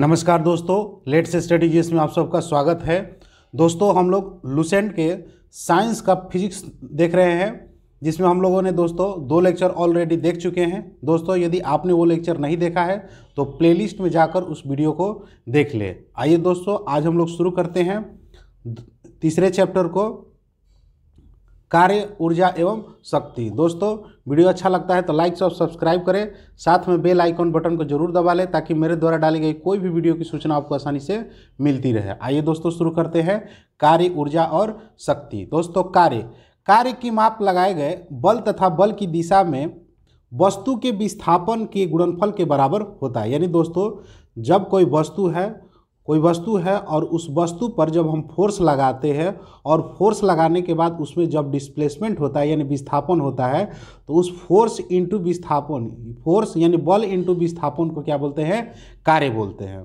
नमस्कार दोस्तों लेट से में आप सबका स्वागत है दोस्तों हम लोग लुसेंट के साइंस का फिजिक्स देख रहे हैं जिसमें हम लोगों ने दोस्तों दो लेक्चर ऑलरेडी देख चुके हैं दोस्तों यदि आपने वो लेक्चर नहीं देखा है तो प्लेलिस्ट में जाकर उस वीडियो को देख ले आइए दोस्तों आज हम लोग शुरू करते हैं तीसरे चैप्टर को कार्य ऊर्जा एवं शक्ति दोस्तों वीडियो अच्छा लगता है तो लाइक और सब्सक्राइब करें साथ में बेल आइकॉन बटन को जरूर दबा लें ताकि मेरे द्वारा डाली गई कोई भी वीडियो की सूचना आपको आसानी से मिलती रहे आइए दोस्तों शुरू करते हैं कार्य ऊर्जा और शक्ति दोस्तों कार्य कार्य की माप लगाए गए बल तथा बल की दिशा में वस्तु के विस्थापन के गुणनफल के बराबर होता है यानी दोस्तों जब कोई वस्तु है कोई वस्तु है और उस वस्तु पर जब हम फोर्स लगाते हैं और फोर्स लगाने के बाद उसमें जब डिस्प्लेसमेंट होता है यानी विस्थापन होता है तो उस फोर्स इंटू विस्थापन फोर्स यानी बल इंटू विस्थापन को क्या बोलते हैं कार्य बोलते हैं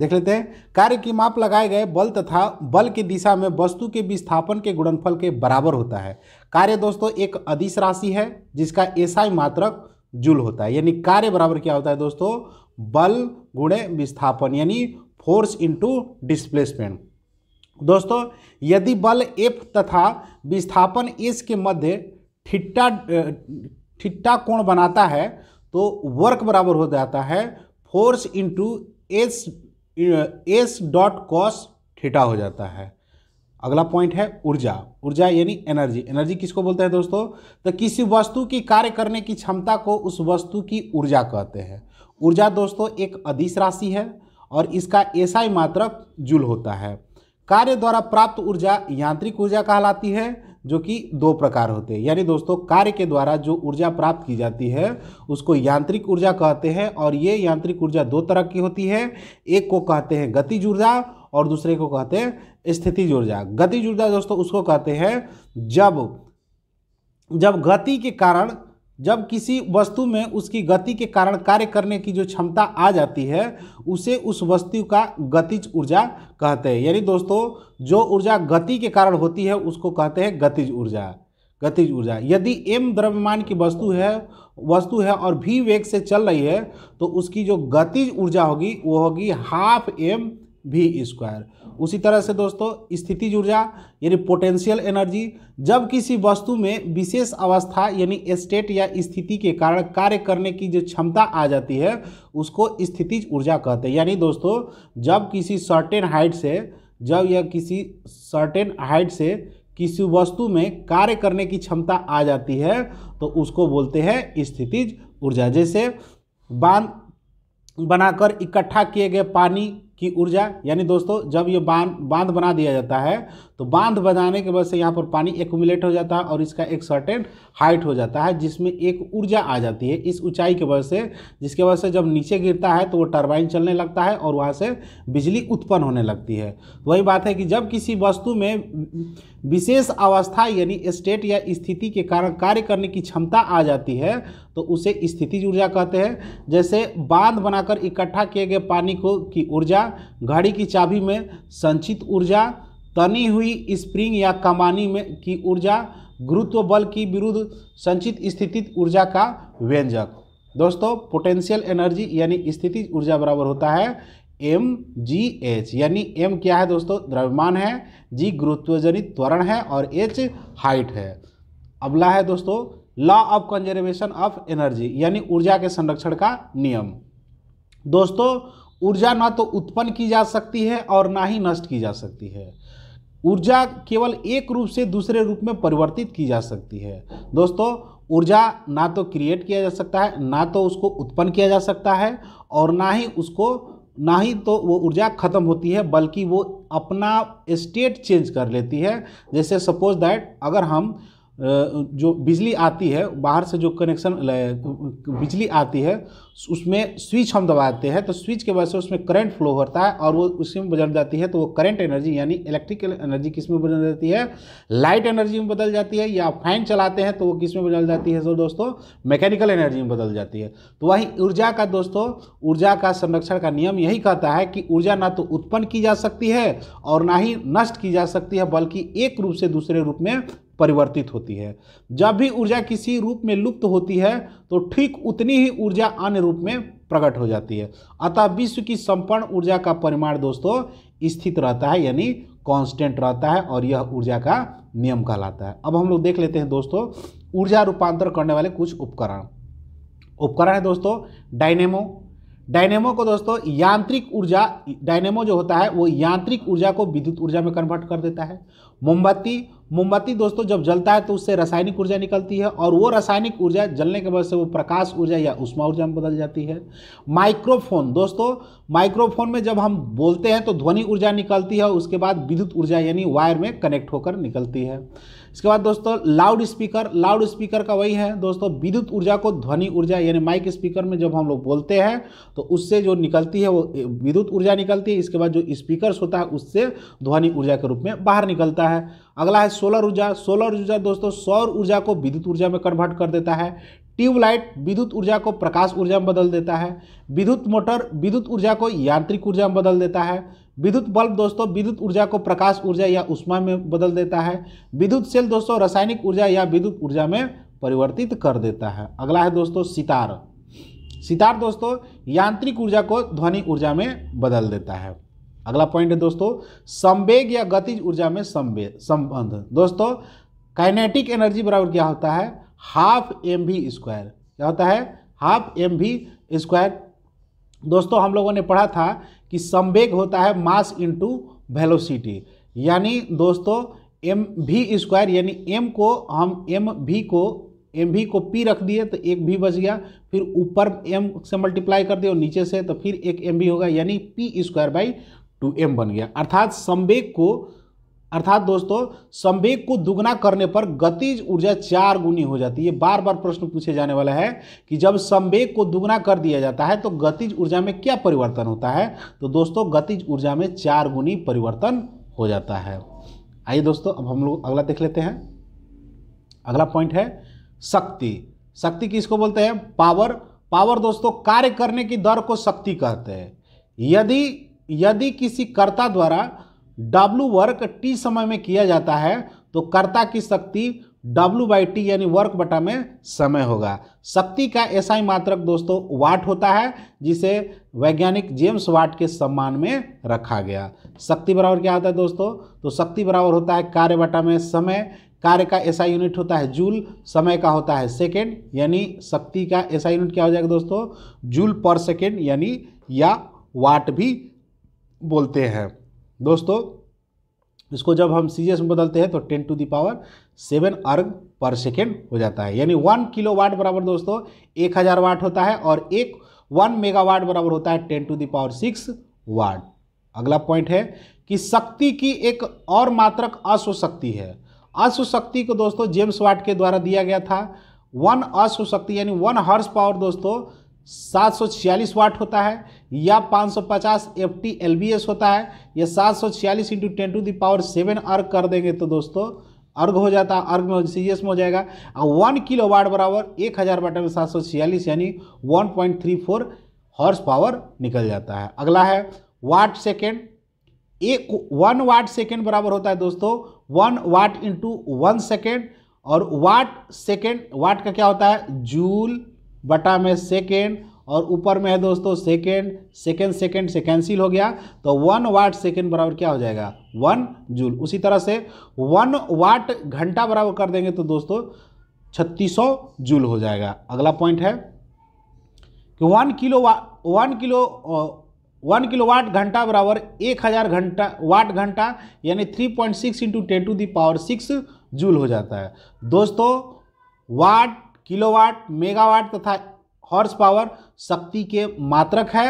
देख लेते हैं कार्य की माप लगाए गए बल तथा बल की दिशा में वस्तु के विस्थापन के गुणनफल के बराबर होता है कार्य दोस्तों एक अदिश राशि है जिसका एसआई मात्रक जूल होता है यानी कार्य बराबर क्या होता है दोस्तों बल गुणे विस्थापन यानी फोर्स इंटू डिस्प्लेसमेंट दोस्तों यदि बल एफ तथा विस्थापन एस के मध्य ठिट्टा ठिट्टा कोण बनाता है तो वर्क बराबर हो जाता है force into S S dot cos theta हो जाता है अगला पॉइंट है ऊर्जा ऊर्जा यानी एनर्जी एनर्जी किसको बोलते हैं दोस्तों तो किसी वस्तु की कार्य करने की क्षमता को उस वस्तु की ऊर्जा कहते हैं ऊर्जा दोस्तों एक अधिस राशि है और इसका एसआई मात्रक जूल होता है कार्य द्वारा प्राप्त ऊर्जा यांत्रिक ऊर्जा कहलाती है जो कि दो प्रकार होते हैं यानी दोस्तों कार्य के द्वारा जो ऊर्जा प्राप्त की जाती है उसको यांत्रिक ऊर्जा कहते हैं और ये यांत्रिक ऊर्जा दो तरह की होती है एक को कहते हैं गतिज ऊर्जा और दूसरे को कहते हैं स्थिति ऊर्जा गतिज ऊर्जा दोस्तों उसको कहते हैं जब जब गति के कारण जब किसी वस्तु में उसकी गति के कारण कार्य करने की जो क्षमता आ जाती है उसे उस वस्तु का गतिज ऊर्जा कहते हैं यानी दोस्तों जो ऊर्जा गति के कारण होती है उसको कहते हैं गतिज ऊर्जा गतिज ऊर्जा यदि एम द्रव्यमान की वस्तु है वस्तु है और भी वेग से चल रही है तो उसकी जो गतिज ऊर्जा होगी वो होगी हाफ एम भी स्क्वायर उसी तरह से दोस्तों स्थिति ऊर्जा यानी पोटेंशियल एनर्जी जब किसी वस्तु में विशेष अवस्था यानी स्टेट या स्थिति के कारण कार्य करने की जो क्षमता आ जाती है उसको स्थिति ऊर्जा कहते हैं यानी दोस्तों जब किसी सर्टेन हाइट से जब या किसी सर्टेन हाइट से किसी वस्तु में कार्य करने की क्षमता आ जाती है तो उसको बोलते हैं स्थितिज ऊर्जा जैसे बांध बनाकर इकट्ठा किए गए पानी की ऊर्जा यानी दोस्तों जब ये बांध बांध बना दिया जाता है तो बांध बनाने के वजह से यहाँ पर पानी एकुमुलेट हो जाता है और इसका एक सर्टेन हाइट हो जाता है जिसमें एक ऊर्जा आ जाती है इस ऊंचाई की वजह से जिसके वजह से जब नीचे गिरता है तो वो टरबाइन चलने लगता है और वहाँ से बिजली उत्पन्न होने लगती है वही बात है कि जब किसी वस्तु में विशेष अवस्था यानी स्टेट या स्थिति के कारण कार्य करने की क्षमता आ जाती है तो उसे स्थिति ऊर्जा कहते हैं जैसे बांध बनाकर इकट्ठा किए गए पानी को की ऊर्जा ऊर्जा घड़ी की चाबी में संचित ऊर्जा तनी हुई स्प्रिंग या कमानी में की ऊर्जा गुरुत्व बल की विरुद्ध संचित स्थिति ऊर्जा का व्यंजक दोस्तों पोटेंशियल एनर्जी यानी स्थिति ऊर्जा बराबर होता है एम जी एच यानी एम क्या है दोस्तों द्रव्यमान है जी गुरुत्वजनित त्वरण है और एच हाइट है अबला है दोस्तों law of conservation of energy यानी ऊर्जा के संरक्षण का नियम दोस्तों ऊर्जा ना तो उत्पन्न की जा सकती है और ना ही नष्ट की जा सकती है ऊर्जा केवल एक रूप से दूसरे रूप में परिवर्तित की जा सकती है दोस्तों ऊर्जा ना तो क्रिएट किया जा सकता है ना तो उसको उत्पन्न किया जा सकता है और ना ही उसको ना ही तो वो ऊर्जा खत्म होती है बल्कि वो अपना स्टेट चेंज कर लेती है जैसे सपोज दैट अगर हम जो बिजली आती है बाहर से जो कनेक्शन बिजली आती है उसमें स्विच हम दबाते हैं तो स्विच के वजह से उसमें करंट फ्लो होता है और वो उसी में बदल जाती है तो वो करंट एनर्जी यानी इलेक्ट्रिकल एनर्जी किस में बदल जाती है लाइट एनर्जी में बदल जाती है या फैन चलाते हैं तो वो किस में बदल जाती है सो दोस्तों मैकेनिकल एनर्जी में बदल जाती है तो वहीं ऊर्जा का दोस्तों ऊर्जा का संरक्षण का नियम यही कहता है कि ऊर्जा ना तो उत्पन्न की जा सकती है और ना ही नष्ट की जा सकती है बल्कि एक रूप से दूसरे रूप में परिवर्तित होती है जब भी ऊर्जा किसी रूप में लुप्त होती है तो ठीक उतनी ही ऊर्जा अन्य रूप में प्रकट हो जाती है अतः विश्व की संपन्न ऊर्जा का परिमाण दोस्तों स्थित रहता है यानी कांस्टेंट रहता है और यह ऊर्जा का नियम कहलाता है अब हम लोग देख लेते हैं दोस्तों ऊर्जा रूपांतर करने वाले कुछ उपकरण उपकरण है दोस्तों डायनेमो डायनेमो को दोस्तों यांत्रिक ऊर्जा डायनेमो जो होता है वो यांत्रिक ऊर्जा को विद्युत ऊर्जा में कन्वर्ट कर देता है मोमबत्ती मोमबत्ती दोस्तों जब जलता है तो उससे रासायनिक ऊर्जा निकलती है और वो रासायनिक ऊर्जा जलने के वजह से वो प्रकाश ऊर्जा या उष्मा ऊर्जा में बदल जाती है माइक्रोफोन दोस्तों माइक्रोफोन में जब हम बोलते हैं तो ध्वनि ऊर्जा निकलती है उसके बाद विद्युत ऊर्जा यानी वायर में कनेक्ट होकर निकलती है इसके बाद दोस्तों लाउड स्पीकर लाउड स्पीकर का वही है दोस्तों विद्युत ऊर्जा को ध्वनि ऊर्जा यानी माइक स्पीकर में जब हम लोग बोलते हैं तो उससे जो निकलती है वो विद्युत ऊर्जा निकलती है इसके बाद जो स्पीकर होता है उससे ध्वनि ऊर्जा के रूप में बाहर निकलता है अगला है सोलर ऊर्जा सोलर ऊर्जा दोस्तों सौर ऊर्जा को विद्युत ऊर्जा में कन्वर्ट कर देता है ट्यूबलाइट विद्युत ऊर्जा को प्रकाश ऊर्जा में बदल देता है विद्युत मोटर विद्युत ऊर्जा को यांत्रिक ऊर्जा में बदल देता है विद्युत बल्ब दोस्तों विद्युत ऊर्जा को प्रकाश ऊर्जा या उष्मा में बदल देता है विद्युत सेल दोस्तों रासायनिक ऊर्जा या विद्युत ऊर्जा में परिवर्तित कर देता है अगला है दोस्तों सितार सितार दोस्तों यांत्रिक ऊर्जा को ध्वनि ऊर्जा में बदल देता है अगला पॉइंट है दोस्तों संवेग या गतिज ऊर्जा में संवेद संबंध दोस्तों काइनेटिक एनर्जी बराबर क्या होता है हाफ एम भी स्क्वायर क्या होता है हाफ एम भी स्क्वायर दोस्तों हम लोगों ने पढ़ा था कि संवेग होता है मास इंटू वेलोसिटी यानी दोस्तों एम भी स्क्वायर यानी एम को हम एम भी को एम भी को पी रख दिए तो एक भी बच गया फिर ऊपर एम से मल्टीप्लाई कर दिए और नीचे से तो फिर एक एम भी होगा यानी P square by two M बन गया अर्थात संवेग को अर्थात दोस्तों संवेग को दुगना करने पर गतिज ऊर्जा चार गुनी हो जाती है बार बार प्रश्न पूछे जाने वाला है कि जब संवेग को दुगना कर दिया जाता है तो गतिज ऊर्जा में क्या परिवर्तन होता है तो दोस्तों गतिज ऊर्जा में चार गुनी परिवर्तन हो जाता है आइए दोस्तों अब हम लोग अगला देख लेते हैं अगला पॉइंट है शक्ति शक्ति किसको बोलते हैं पावर पावर दोस्तों कार्य करने की दर को शक्ति कहते हैं यदि यदि किसी कर्ता द्वारा W वर्क T समय में किया जाता है तो कर्ता की शक्ति W बाई टी यानी वर्क बटा में समय होगा शक्ति का ऐसा ही मात्रक दोस्तों वाट होता है जिसे वैज्ञानिक जेम्स वाट के सम्मान में रखा गया शक्ति बराबर क्या होता है दोस्तों तो शक्ति बराबर होता है कार्य बटा में समय कार्य का ऐसा यूनिट होता है जूल समय का होता है सेकेंड यानी शक्ति का ऐसा यूनिट क्या हो जाएगा दोस्तों जूल पर सेकेंड यानी या वाट भी बोलते हैं दोस्तों इसको जब हम सी में बदलते हैं तो टेन टू दावर सेवन अर्ग पर सेकेंड हो जाता है यानी वन किलो वाट बराबर दोस्तों एक हज़ार वाट होता है और एक वन मेगावाट बराबर होता है ten to the power six watt अगला पॉइंट है कि शक्ति की एक और मात्रक अश्व शक्ति है अश्व शक्ति को दोस्तों जेम्स वाट के द्वारा दिया गया था वन अश्व शक्ति यानी वन हर्स पावर दोस्तों 746 वाट होता है या 550 एफ टी एल होता है या 746 सौ छियालीस into ten to the power seven erg कर देंगे तो दोस्तों अर्घ हो जाता है अर्घ में सी में हो जाएगा और वन किलो वाट बराबर एक हज़ार बटा में सात सौ छियालीस यानी one point three four horse power निकल जाता है अगला है वाट सेकेंड एक वन वाट सेकेंड बराबर होता है दोस्तों one watt into one second और वाट सेकेंड वाट का क्या होता है जूल बटा में सेकेंड और ऊपर में है दोस्तों सेकेंड सेकेंड सेकेंड से कैंसिल हो गया तो वन वाट सेकेंड बराबर क्या हो जाएगा वन जूल उसी तरह से वन वाट घंटा बराबर कर देंगे तो दोस्तों छत्तीस जूल हो जाएगा अगला पॉइंट है कि वन किलो वा one kilo one kilowatt घंटा बराबर एक हज़ार घंटा वाट घंटा यानी three point six into ten to the power six joule हो जाता है दोस्तों वाट किलोवाट मेगावाट तथा हॉर्स पावर शक्ति के मात्रक है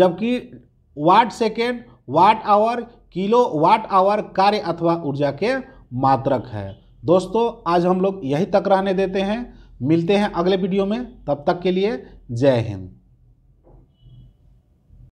जबकि watt second watt hour kilowatt hour कार्य अथवा ऊर्जा के मात्रक है दोस्तों आज हम लोग यही तक रहने देते हैं मिलते हैं अगले वीडियो में तब तक के लिए जय हिंद